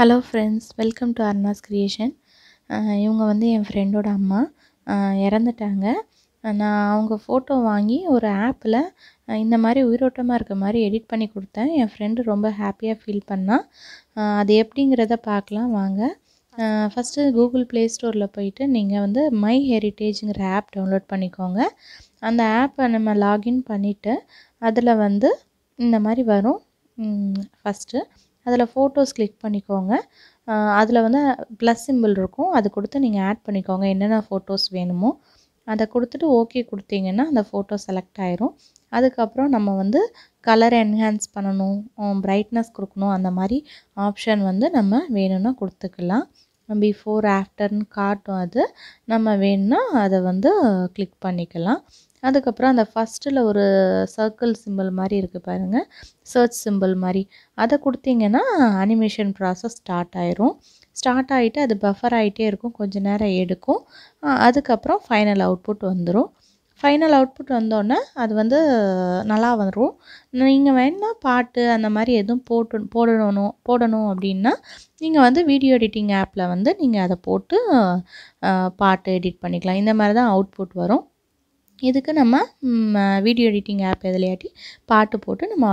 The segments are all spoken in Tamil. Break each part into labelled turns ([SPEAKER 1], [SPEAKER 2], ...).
[SPEAKER 1] hello friends welcome to Arna's creation இவங்க வந்து என் ஃப்ரெண்டோட அம்மா இறந்துட்டாங்க நான் அவங்க ஃபோட்டோ வாங்கி ஒரு ஆப்பில் இந்த மாதிரி உயிரோட்டமாக இருக்க மாதிரி எடிட் பண்ணி கொடுத்தேன் என் ஃப்ரெண்டு ரொம்ப ஹாப்பியாக ஃபீல் பண்ணான் அது எப்படிங்கிறத பார்க்கலாம் வாங்க ஃபஸ்ட்டு கூகுள் ப்ளே ஸ்டோரில் போயிட்டு நீங்கள் வந்து மை ஹெரிட்டேஜுங்கிற ஆப் டவுன்லோட் பண்ணிக்கோங்க அந்த ஆப்பை நம்ம லாகின் பண்ணிவிட்டு அதில் வந்து இந்த மாதிரி வரும் ஃபஸ்ட்டு அதில் ஃபோட்டோஸ் கிளிக் பண்ணிக்கோங்க அதில் வந்து ப்ளஸ் சிம்பிள் இருக்கும் அது கொடுத்து நீங்கள் ஆட் பண்ணிக்கோங்க என்னென்ன ஃபோட்டோஸ் வேணுமோ அதை கொடுத்துட்டு ஓகே கொடுத்தீங்கன்னா அந்த ஃபோட்டோ செலக்ட் ஆயிரும் அதுக்கப்புறம் நம்ம வந்து கலர் என்ஹான்ஸ் பண்ணணும் ப்ரைட்னஸ் கொடுக்கணும் அந்த மாதிரி ஆப்ஷன் வந்து நம்ம வேணும்னா கொடுத்துக்கலாம் பிஃபோர் ஆஃப்டர்னு காட்டும் அது நம்ம வேணும்னா அதை வந்து கிளிக் பண்ணிக்கலாம் அதுக்கப்புறம் அந்த ஃபஸ்ட்டில் ஒரு சர்க்கிள் சிம்பிள் மாதிரி இருக்குது பாருங்கள் சர்ச் சிம்பிள் மாதிரி அதை கொடுத்தீங்கன்னா அனிமேஷன் ப்ராசஸ் ஸ்டார்ட் ஆயிரும் ஸ்டார்ட் ஆகிட்டு அது பஃபர் ஆகிட்டே இருக்கும் கொஞ்சம் நேரம் எடுக்கும் அதுக்கப்புறம் ஃபைனல் அவுட்புட் வந்துடும் ஃபைனல் அவுட்புட் வந்தோடனே அது வந்து நல்லா வரும் நீங்கள் வேணால் பாட்டு அந்த மாதிரி எதுவும் போட்டு போடணும் போடணும் அப்படின்னா நீங்கள் வந்து வீடியோ எடிட்டிங் ஆப்பில் வந்து நீங்கள் அதை போட்டு பாட்டு எடிட் பண்ணிக்கலாம் இந்த மாதிரி தான் அவுட்புட் வரும் இதுக்கு நம்ம வீடியோ எடிட்டிங் ஆப் எதுலையாட்டி பாட்டு போட்டு நம்ம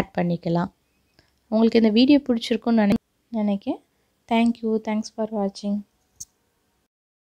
[SPEAKER 1] ஆட் பண்ணிக்கலாம் உங்களுக்கு இந்த வீடியோ பிடிச்சிருக்குன்னு நினை நினைக்கேன் தேங்க்யூ தேங்க்ஸ் ஃபார் வாட்சிங்